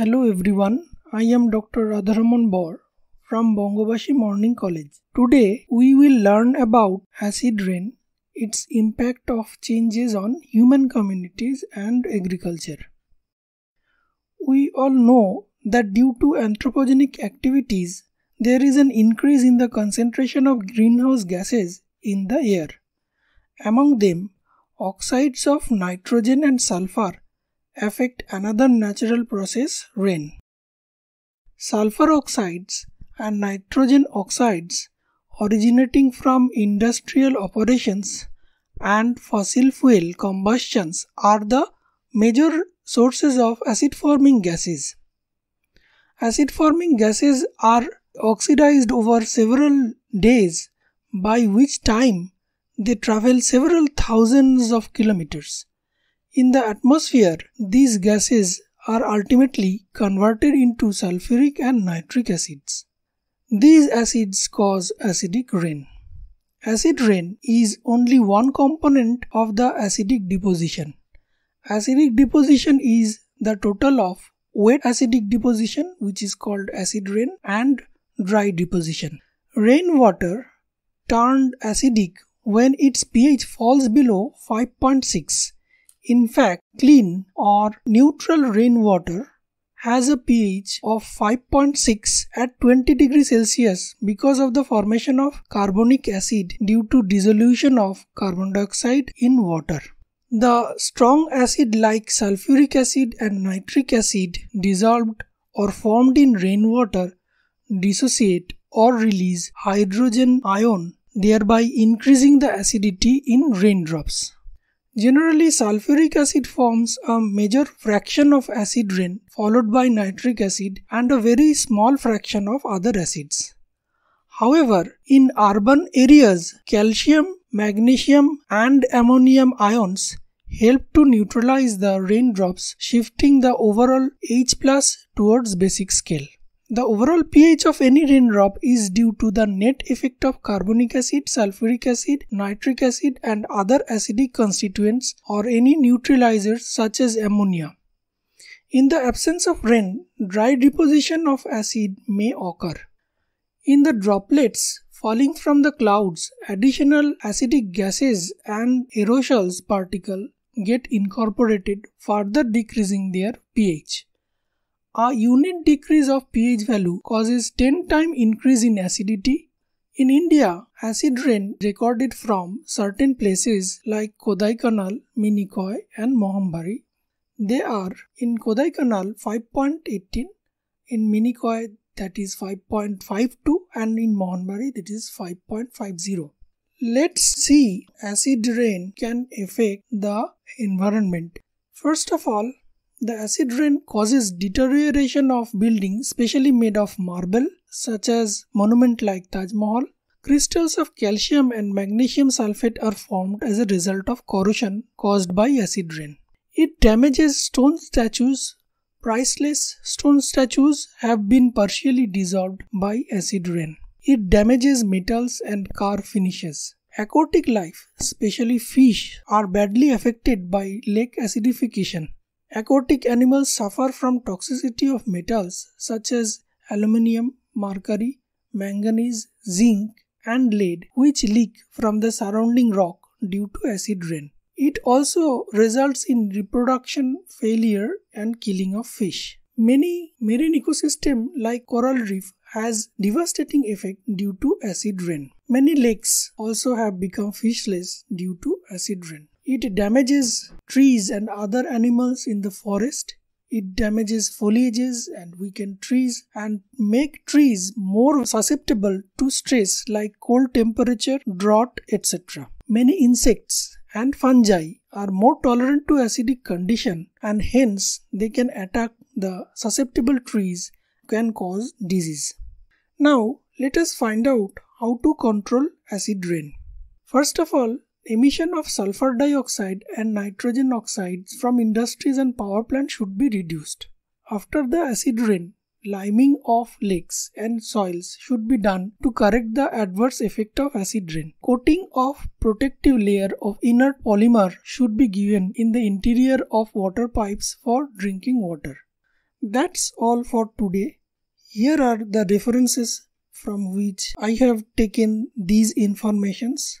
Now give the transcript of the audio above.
Hello everyone, I am Dr. Radharaman Bor from Bongobashi Morning College. Today we will learn about acid rain, its impact of changes on human communities and agriculture. We all know that due to anthropogenic activities, there is an increase in the concentration of greenhouse gases in the air. Among them, oxides of nitrogen and sulfur affect another natural process rain. Sulfur oxides and nitrogen oxides originating from industrial operations and fossil fuel combustions are the major sources of acid forming gases. Acid forming gases are oxidized over several days by which time they travel several thousands of kilometers. In the atmosphere, these gases are ultimately converted into sulfuric and nitric acids. These acids cause acidic rain. Acid rain is only one component of the acidic deposition. Acidic deposition is the total of wet acidic deposition which is called acid rain and dry deposition. Rainwater turned acidic when its pH falls below 5.6 in fact, clean or neutral rainwater has a pH of 5.6 at 20 degrees Celsius because of the formation of carbonic acid due to dissolution of carbon dioxide in water. The strong acid like sulfuric acid and nitric acid dissolved or formed in rainwater dissociate or release hydrogen ion thereby increasing the acidity in raindrops. Generally, sulfuric acid forms a major fraction of acid rain followed by nitric acid and a very small fraction of other acids. However, in urban areas, calcium, magnesium and ammonium ions help to neutralize the raindrops shifting the overall H plus towards basic scale. The overall pH of any raindrop is due to the net effect of carbonic acid, sulfuric acid, nitric acid and other acidic constituents or any neutralizers such as ammonia. In the absence of rain, dry deposition of acid may occur. In the droplets falling from the clouds, additional acidic gases and aerosols particle get incorporated, further decreasing their pH. A unit decrease of pH value causes 10 time increase in acidity. In India, acid rain recorded from certain places like Kodaikanal, Minikoi and Mohambari. They are in Kodaikanal 5.18, in Minikoi that is 5.52 and in Mohambari that is 5.50. Let's see acid rain can affect the environment. First of all, the acid rain causes deterioration of buildings, specially made of marble, such as monument like Taj Mahal. Crystals of calcium and magnesium sulfate are formed as a result of corrosion caused by acid rain. It damages stone statues. Priceless stone statues have been partially dissolved by acid rain. It damages metals and car finishes. Aquatic life, especially fish, are badly affected by lake acidification. Aquatic animals suffer from toxicity of metals such as aluminium, mercury, manganese, zinc, and lead, which leak from the surrounding rock due to acid rain. It also results in reproduction failure and killing of fish. Many marine ecosystem like coral reef has devastating effect due to acid rain. Many lakes also have become fishless due to acid rain. It damages trees and other animals in the forest. It damages foliages and weakened trees and make trees more susceptible to stress like cold temperature, drought, etc. Many insects and fungi are more tolerant to acidic condition and hence they can attack the susceptible trees can cause disease. Now let us find out how to control acid rain. First of all, Emission of sulfur dioxide and nitrogen oxides from industries and power plants should be reduced. After the acid rain, liming of lakes and soils should be done to correct the adverse effect of acid rain. Coating of protective layer of inert polymer should be given in the interior of water pipes for drinking water. That's all for today. Here are the references from which I have taken these informations.